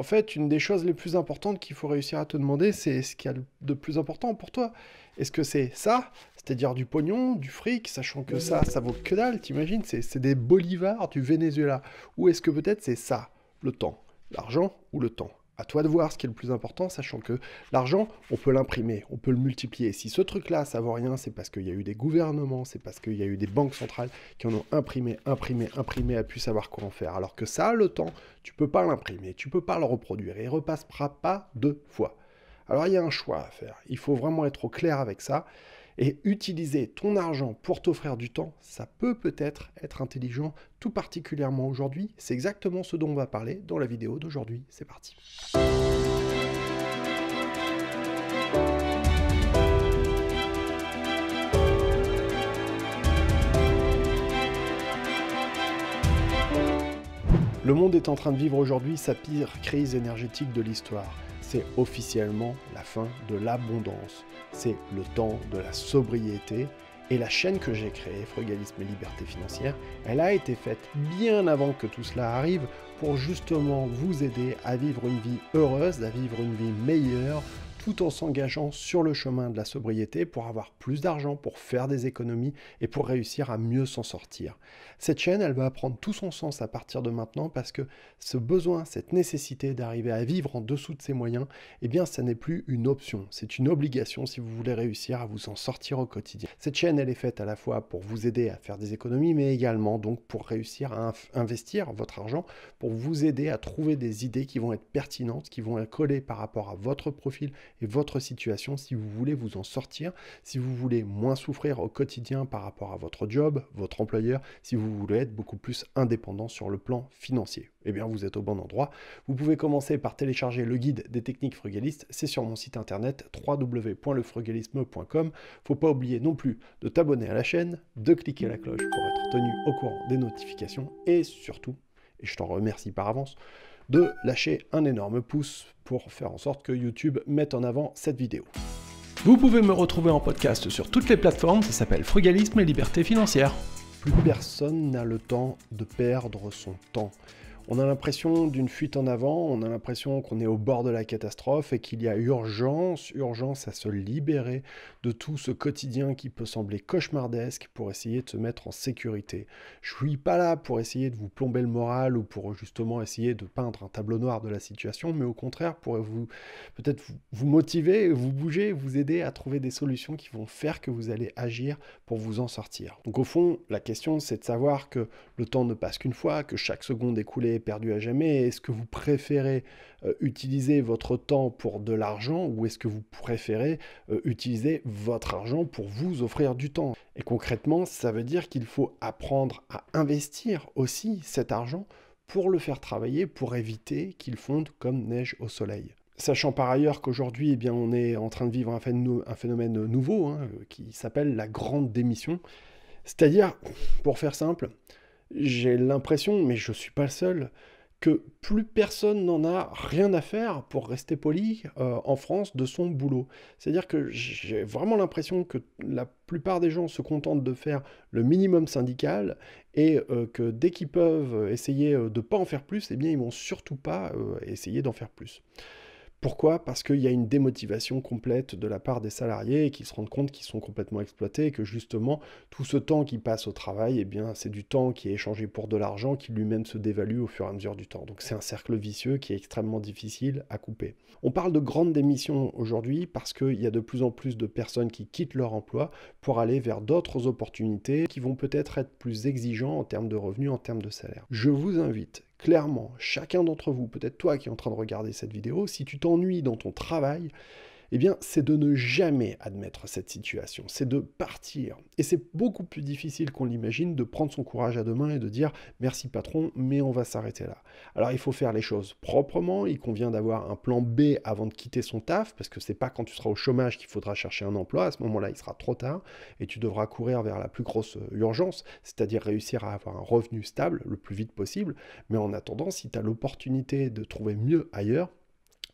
En fait, une des choses les plus importantes qu'il faut réussir à te demander, c'est ce qu'il y a de plus important pour toi. Est-ce que c'est ça, c'est-à-dire du pognon, du fric, sachant que ça, ça vaut que dalle, t'imagines, c'est des bolivars du Venezuela. Ou est-ce que peut-être c'est ça, le temps, l'argent ou le temps toi de voir ce qui est le plus important, sachant que l'argent, on peut l'imprimer, on peut le multiplier. Si ce truc-là, ça vaut rien, c'est parce qu'il y a eu des gouvernements, c'est parce qu'il y a eu des banques centrales qui en ont imprimé, imprimé, imprimé, à pu savoir quoi en faire. Alors que ça, le temps, tu peux pas l'imprimer, tu peux pas le reproduire, et il repassera pas deux fois. Alors il y a un choix à faire. Il faut vraiment être au clair avec ça. Et utiliser ton argent pour t'offrir du temps, ça peut peut-être être intelligent, tout particulièrement aujourd'hui. C'est exactement ce dont on va parler dans la vidéo d'aujourd'hui. C'est parti. Le monde est en train de vivre aujourd'hui sa pire crise énergétique de l'histoire c'est officiellement la fin de l'abondance. C'est le temps de la sobriété. Et la chaîne que j'ai créée, Frugalisme et Liberté Financière, elle a été faite bien avant que tout cela arrive pour justement vous aider à vivre une vie heureuse, à vivre une vie meilleure, tout en s'engageant sur le chemin de la sobriété pour avoir plus d'argent, pour faire des économies et pour réussir à mieux s'en sortir. Cette chaîne, elle va prendre tout son sens à partir de maintenant parce que ce besoin, cette nécessité d'arriver à vivre en dessous de ses moyens, eh bien, ça n'est plus une option, c'est une obligation si vous voulez réussir à vous en sortir au quotidien. Cette chaîne, elle est faite à la fois pour vous aider à faire des économies, mais également donc pour réussir à investir votre argent, pour vous aider à trouver des idées qui vont être pertinentes, qui vont coller par rapport à votre profil et votre situation si vous voulez vous en sortir, si vous voulez moins souffrir au quotidien par rapport à votre job, votre employeur, si vous voulez être beaucoup plus indépendant sur le plan financier. Eh bien, vous êtes au bon endroit. Vous pouvez commencer par télécharger le guide des techniques frugalistes. C'est sur mon site internet www.lefrugalisme.com. Faut pas oublier non plus de t'abonner à la chaîne, de cliquer la cloche pour être tenu au courant des notifications et surtout, et je t'en remercie par avance, de lâcher un énorme pouce pour faire en sorte que YouTube mette en avant cette vidéo. Vous pouvez me retrouver en podcast sur toutes les plateformes, ça s'appelle Frugalisme et Liberté financière. Plus personne n'a le temps de perdre son temps. On a l'impression d'une fuite en avant, on a l'impression qu'on est au bord de la catastrophe et qu'il y a urgence, urgence à se libérer de tout ce quotidien qui peut sembler cauchemardesque pour essayer de se mettre en sécurité. Je suis pas là pour essayer de vous plomber le moral ou pour justement essayer de peindre un tableau noir de la situation, mais au contraire pour vous peut-être vous motiver, vous bouger, vous aider à trouver des solutions qui vont faire que vous allez agir pour vous en sortir. Donc au fond, la question c'est de savoir que le temps ne passe qu'une fois, que chaque seconde écoulée perdu à jamais Est-ce que vous préférez euh, utiliser votre temps pour de l'argent ou est-ce que vous préférez euh, utiliser votre argent pour vous offrir du temps Et concrètement, ça veut dire qu'il faut apprendre à investir aussi cet argent pour le faire travailler, pour éviter qu'il fonde comme neige au soleil. Sachant par ailleurs qu'aujourd'hui, eh bien, on est en train de vivre un phénomène, nouveau hein, euh, qui s'appelle la grande démission. C'est-à-dire, pour faire simple, j'ai l'impression, mais je ne suis pas le seul, que plus personne n'en a rien à faire, pour rester poli, euh, en France de son boulot. C'est-à-dire que j'ai vraiment l'impression que la plupart des gens se contentent de faire le minimum syndical et euh, que dès qu'ils peuvent essayer euh, de ne pas en faire plus, eh bien ils vont surtout pas essayer d'en faire plus. Pourquoi Parce qu'il y a une démotivation complète de la part des salariés et se rendent compte qu'ils sont complètement exploités et que justement tout ce temps qui passe au travail, et eh bien c'est du temps qui est échangé pour de l'argent qui lui-même se dévalue au fur et à mesure du temps. Donc c'est un cercle vicieux qui est extrêmement difficile à couper. On parle de grandes démissions aujourd'hui parce qu'il y a de plus en plus de personnes qui quittent leur emploi pour aller vers d'autres opportunités qui vont peut-être être plus exigeants en termes de revenus, en termes de salaire. Je vous invite clairement, chacun d'entre vous, peut-être toi qui es en train de regarder cette vidéo, si tu t'ennuies dans ton travail, eh bien, c'est de ne jamais admettre cette situation, c'est de partir. Et c'est beaucoup plus difficile qu'on l'imagine de prendre son courage à deux mains et de dire merci patron, mais on va s'arrêter là. Alors, il faut faire les choses proprement, il convient d'avoir un plan B avant de quitter son taf, parce que c'est pas quand tu seras au chômage qu'il faudra chercher un emploi, à ce moment-là, il sera trop tard et tu devras courir vers la plus grosse euh, urgence, c'est-à-dire réussir à avoir un revenu stable le plus vite possible. Mais en attendant, si tu as l'opportunité de trouver mieux ailleurs,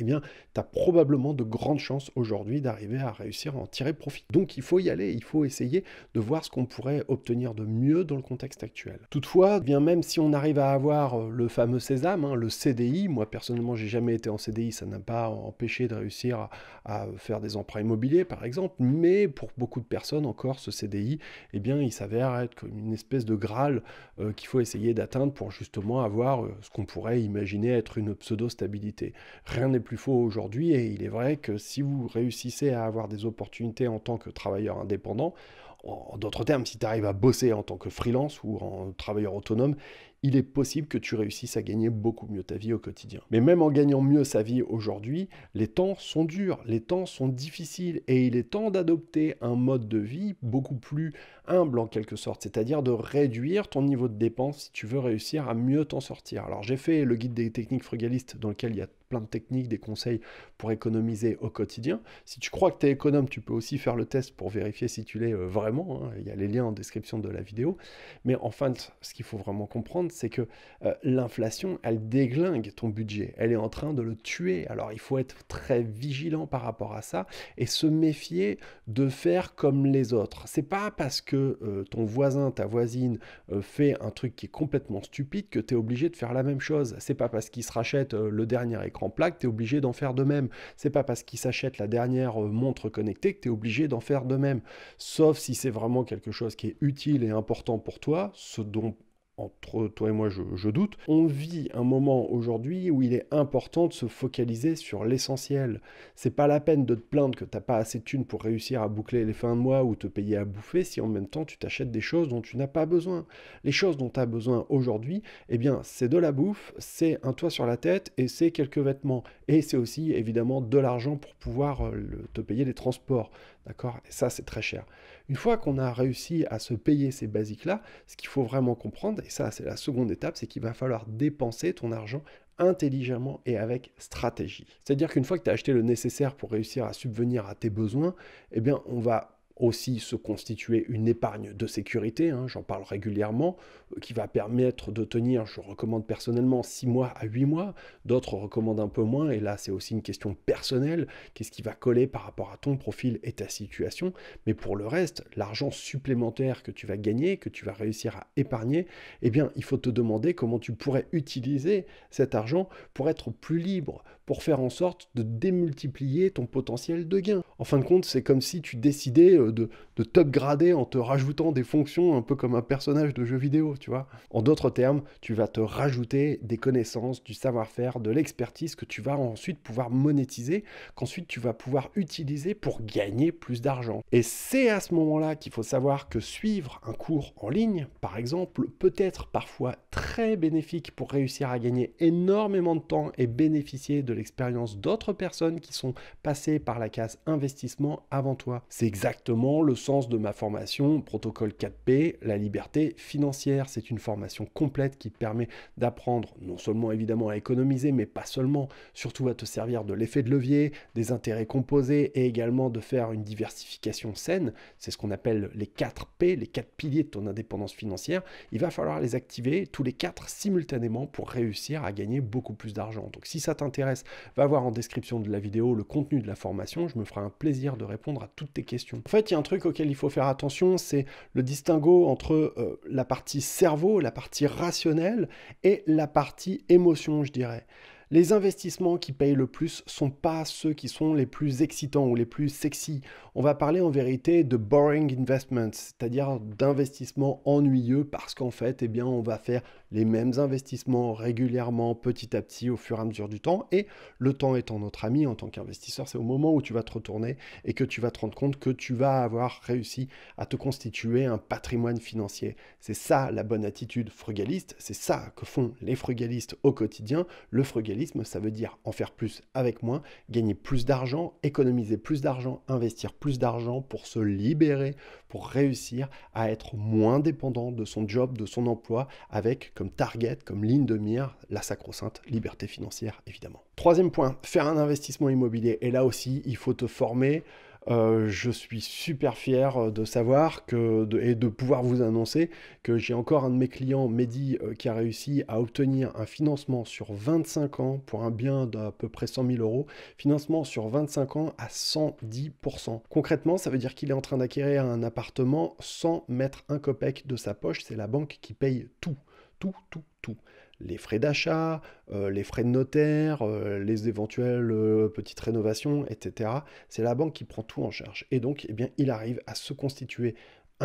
eh bien, tu as probablement de grandes chances aujourd'hui d'arriver à réussir à en tirer profit. Donc il faut y aller, il faut essayer de voir ce qu'on pourrait obtenir de mieux dans le contexte actuel. Toutefois, eh bien même si on arrive à avoir euh, le fameux sésame, hein, le CDI, moi personnellement j'ai jamais été en CDI, ça n'a pas empêché de réussir à, faire des emprunts immobiliers par exemple, mais pour beaucoup de personnes encore ce CDI, eh bien il s'avère être comme une espèce de graal euh, qu'il faut essayer d'atteindre pour justement avoir euh, ce qu'on pourrait imaginer être une pseudo-stabilité. Rien n'est plus plus faux aujourd'hui et il est vrai que si vous réussissez à avoir des opportunités en tant que travailleur indépendant, en d'autres termes, si tu arrives à bosser en tant que freelance ou en travailleur autonome, il est possible que tu réussisses à gagner beaucoup mieux ta vie au quotidien. Mais même en gagnant mieux sa vie aujourd'hui, les temps sont durs, les temps sont difficiles et il est temps d'adopter un mode de vie beaucoup plus humble en quelque sorte, c'est-à-dire de réduire ton niveau de dépenses si tu veux réussir à mieux t'en sortir. Alors j'ai fait le guide des techniques frugalistes dans lequel il y a plein de techniques, des conseils pour économiser au quotidien. Si tu crois que tu es économe, tu peux aussi faire le test pour vérifier si tu l'es euh, vraiment. Hein. Il y a les liens en description de la vidéo. Mais enfin, ce qu'il faut vraiment comprendre, c'est que euh, l'inflation, elle déglingue ton budget. Elle est en train de le tuer. Alors, il faut être très vigilant par rapport à ça et se méfier de faire comme les autres. C'est pas parce que euh, ton voisin, ta voisine fait un truc qui est complètement stupide que tu es obligé de faire la même chose. C'est pas parce qu'il se rachète le dernier écran plaque tu es obligé d'en faire de même. C'est pas parce qu'ils s'achètent la dernière euh, montre connectée que tu es obligé d'en faire de même. Sauf si c'est vraiment quelque chose qui est utile et important pour toi, ce dont entre toi et moi, je, doute, on vit un moment aujourd'hui où il est important de se focaliser sur l'essentiel. C'est pas la peine de te plaindre que t'as pas assez de thunes pour réussir à boucler les fins de mois ou te payer à bouffer si en même temps tu t'achètes des choses dont tu n'as pas besoin. Les choses dont tu as besoin aujourd'hui, eh bien, c'est de la bouffe, c'est un toit sur la tête et c'est quelques vêtements et c'est aussi évidemment de l'argent pour pouvoir euh, te payer les transports. D'accord Et ça, c'est très cher. Une fois qu'on a réussi à se payer ces basiques-là, ce qu'il faut vraiment comprendre, et ça, c'est la seconde étape, c'est qu'il va falloir dépenser ton argent intelligemment et avec stratégie. C'est-à-dire qu'une fois que tu as acheté le nécessaire pour réussir à subvenir à tes besoins, eh bien, on va aussi se constituer une épargne de sécurité, hein, j'en parle régulièrement, euh, qui va permettre de tenir, je recommande personnellement, 6 mois à 8 mois, d'autres recommandent un peu moins, et là c'est aussi une question personnelle, qu'est-ce qui va coller par rapport à ton profil et ta situation, mais pour le reste, l'argent supplémentaire que tu vas gagner, que tu vas réussir à épargner, eh bien il faut te demander comment tu pourrais utiliser cet argent pour être plus libre, pour faire en sorte de démultiplier ton potentiel de gain. En fin de compte, c'est comme si tu décidais euh, de, de t'upgrader en te rajoutant des fonctions un peu comme un personnage de jeu vidéo, tu vois. En d'autres termes, tu vas te rajouter des connaissances, du savoir-faire, de l'expertise que tu vas ensuite pouvoir monétiser, qu'ensuite tu vas pouvoir utiliser pour gagner plus d'argent. Et c'est à ce moment-là qu'il faut savoir que suivre un cours en ligne, par exemple, peut être parfois très bénéfique pour réussir à gagner énormément de temps et bénéficier de l'expérience d'autres personnes qui sont passées par la case investissement avant toi. C'est exactement le sens de ma formation Protocole 4P, la liberté financière. C'est une formation complète qui permet d'apprendre non seulement évidemment à économiser, mais pas seulement, surtout à te servir de l'effet de levier, des intérêts composés et également de faire une diversification saine. C'est ce qu'on appelle les 4 P, les 4 piliers de ton indépendance financière. Il va falloir les activer tous les quatre simultanément pour réussir à gagner beaucoup plus d'argent. Donc si ça t'intéresse Va voir en description de la vidéo le contenu de la formation, je me ferai un plaisir de répondre à toutes tes questions. En fait, il y a un truc auquel il faut faire attention, c'est le distinguo entre euh, la partie cerveau, la partie rationnelle et la partie émotion, je dirais les investissements qui payent le plus sont pas ceux qui sont les plus excitants ou les plus sexy. On va parler en vérité de boring investments, c'est-à-dire d'investissements ennuyeux parce qu'en fait, eh bien, on va faire les mêmes investissements régulièrement, petit à petit, au fur et à mesure du temps. Et le temps étant notre ami en tant qu'investisseur, c'est au moment où tu vas te retourner et que tu vas te rendre compte que tu vas avoir réussi à te constituer un patrimoine financier. C'est ça la bonne attitude frugaliste, c'est ça que font les frugalistes au quotidien. Le frugalisme, ça veut dire en faire plus avec moins, gagner plus d'argent, économiser plus d'argent, investir plus d'argent pour se libérer pour réussir à être moins dépendant de son job, de son emploi, avec comme target, comme ligne de mire, la sacro-sainte liberté financière, évidemment. Troisième point, faire un investissement immobilier. Et là aussi, il faut te former. Euh, je suis super fier euh, de savoir et de pouvoir vous annoncer que j'ai encore un de mes clients, Mehdi, euh, qui a réussi à obtenir un financement sur 25 ans pour un bien d'à peu près 100 000 euros. Financement sur 25 ans à 110%. Concrètement, ça veut dire qu'il est en train d'acquérir un appartement sans mettre un copec de sa poche. C'est la banque qui paye tout, tout, tout, tout les frais d'achat, euh, les frais de notaire, euh, les éventuelles euh, petites rénovations, etc. C'est la banque qui prend tout en charge. Et donc, eh bien, il arrive à se constituer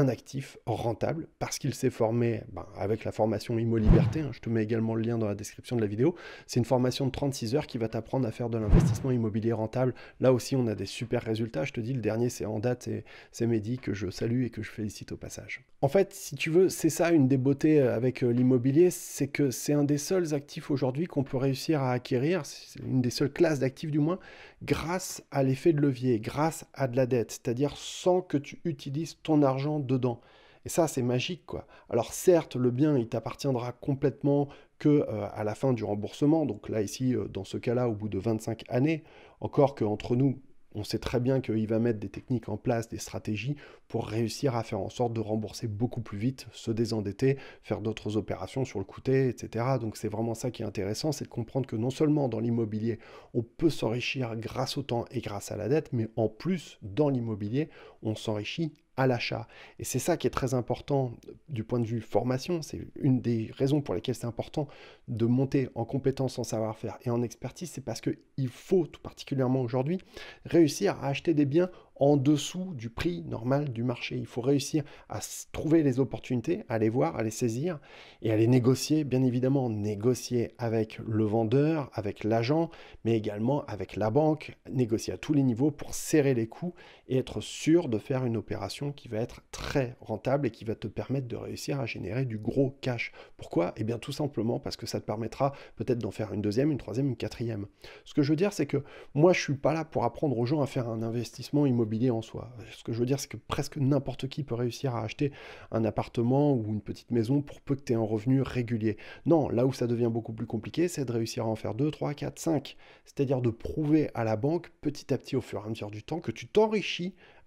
actif rentable parce qu'il s'est formé ben, avec la formation Imo Liberté. Hein, je te mets également le lien dans la description de la vidéo. C'est une formation de 36 heures qui va t'apprendre à faire de l'investissement immobilier rentable. Là aussi, on a des super résultats. Je te dis, le dernier, c'est en date, et c'est Mehdi que je salue et que je félicite au passage. En fait, si tu veux, c'est ça une des beautés euh, avec euh, l'immobilier, c'est que c'est un des seuls actifs aujourd'hui qu'on peut réussir à acquérir, c'est une des seules classes d'actifs du moins, grâce à l'effet de levier, grâce à de la dette, c'est-à-dire sans que tu utilises ton argent dedans. Et ça, c'est magique, quoi. Alors certes, le bien, il t'appartiendra complètement que euh, à la fin du remboursement. Donc là, ici, euh, dans ce cas-là, au bout de 25 années, encore qu'entre nous, on sait très bien qu'il va mettre des techniques en place, des stratégies pour réussir à faire en sorte de rembourser beaucoup plus vite, se désendetter, faire d'autres opérations sur le côté, etc. Donc c'est vraiment ça qui est intéressant, c'est de comprendre que non seulement dans l'immobilier, on peut s'enrichir grâce au temps et grâce à la dette, mais en plus, dans l'immobilier, on s'enrichit à l'achat. Et c'est ça qui est très important du point de vue formation. C'est une des raisons pour lesquelles c'est important de monter en compétences, en savoir-faire et en expertise. C'est parce qu'il faut, tout particulièrement aujourd'hui, réussir à acheter des biens en dessous du prix normal du marché. Il faut réussir à trouver les opportunités, à les voir, à les saisir et à les négocier, bien évidemment, négocier avec le vendeur, avec l'agent, mais également avec la banque, négocier à tous les niveaux pour serrer les coûts et être sûr de faire une opération qui va être très rentable et qui va te permettre de réussir à générer du gros cash. Pourquoi Eh bien tout simplement parce que ça te permettra peut-être d'en faire une deuxième, une troisième, une quatrième. Ce que je veux dire, c'est que moi, je suis pas là pour apprendre aux gens à faire un investissement immobilier en soi. Ce que je veux dire, c'est que presque n'importe qui peut réussir à acheter un appartement ou une petite maison pour peu que tu aies un revenu régulier. Non, là où ça devient beaucoup plus compliqué, c'est de réussir à en faire 2, 3, 4, 5. C'est-à-dire de prouver à la banque petit à petit au fur et à mesure du temps que tu t'enrichis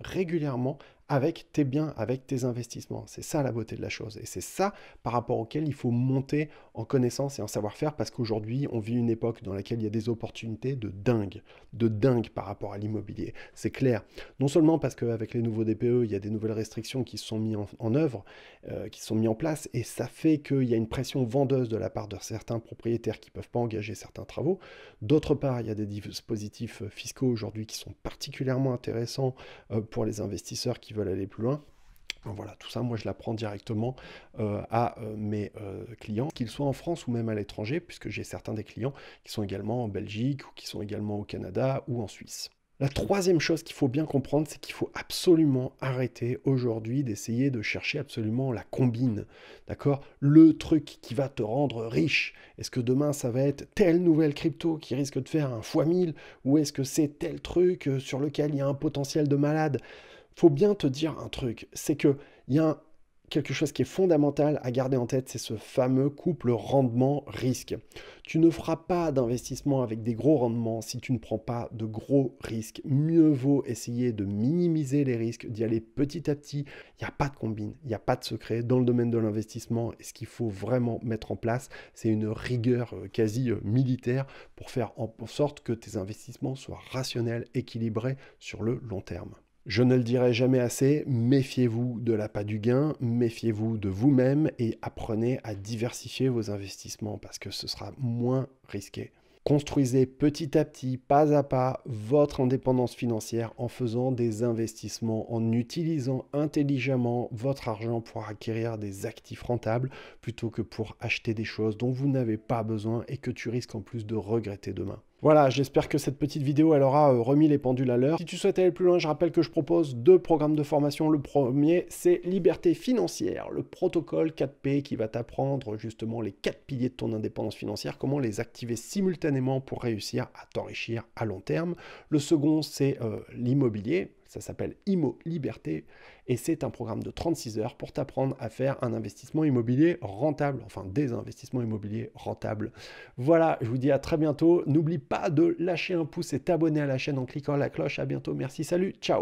régulièrement avec tes biens, avec tes investissements. C'est ça la beauté de la chose. Et c'est ça par rapport auquel il faut monter en connaissance et en savoir-faire parce qu'aujourd'hui, on vit une époque dans laquelle il y a des opportunités de dingue, de dingue par rapport à l'immobilier. C'est clair. Non seulement parce qu'avec les nouveaux DPE, il y a des nouvelles restrictions qui sont mises en, œuvre, euh, qui sont mises en place, et ça fait qu'il y a une pression vendeuse de la part de certains propriétaires qui ne peuvent pas engager certains travaux. D'autre part, il y a des dispositifs fiscaux aujourd'hui qui sont particulièrement intéressants euh, pour les investisseurs qui veulent aller plus loin. voilà, tout ça, moi je la prends directement euh, à euh, mes euh, clients, qu'ils soient en France ou même à l'étranger, puisque j'ai certains des clients qui sont également en Belgique ou qui sont également au Canada ou en Suisse. La troisième chose qu'il faut bien comprendre, c'est qu'il faut absolument arrêter aujourd'hui d'essayer de chercher absolument la combine, d'accord Le truc qui va te rendre riche. Est-ce que demain ça va être telle nouvelle crypto qui risque de faire un x 1000 ou est-ce que c'est tel truc sur lequel il y a un potentiel de malade faut bien te dire un truc, c'est que il y a quelque chose qui est fondamental à garder en tête, c'est ce fameux couple rendement-risque. Tu ne feras pas d'investissement avec des gros rendements si tu ne prends pas de gros risques. Mieux vaut essayer de minimiser les risques, d'y aller petit à petit. Il n'y a pas de combine, il n'y a pas de secret. Dans le domaine de l'investissement, ce qu'il faut vraiment mettre en place, c'est une rigueur euh, quasi euh, militaire pour faire en sorte que tes investissements soient rationnels, équilibrés sur le long terme. Je ne le dirai jamais assez, méfiez-vous de la l'appât du gain, méfiez-vous de vous-même et apprenez à diversifier vos investissements parce que ce sera moins risqué. Construisez petit à petit, pas à pas, votre indépendance financière en faisant des investissements, en utilisant intelligemment votre argent pour acquérir des actifs rentables plutôt que pour acheter des choses dont vous n'avez pas besoin et que tu risques en plus de regretter demain. Voilà, j'espère que cette petite vidéo, elle aura euh, remis les pendules à l'heure. Si tu souhaites aller plus loin, je rappelle que je propose deux programmes de formation. Le premier, c'est Liberté financière, le protocole 4P qui va t'apprendre justement les quatre piliers de ton indépendance financière, comment les activer simultanément pour réussir à t'enrichir à long terme. Le second, c'est euh, l'immobilier, ça s'appelle IMO Liberté et c'est un programme de 36 heures pour t'apprendre à faire un investissement immobilier rentable, enfin des investissements immobiliers rentables. Voilà, je vous dis à très bientôt. N'oublie pas de lâcher un pouce et t'abonner à la chaîne en cliquant la cloche. À bientôt, merci, salut, ciao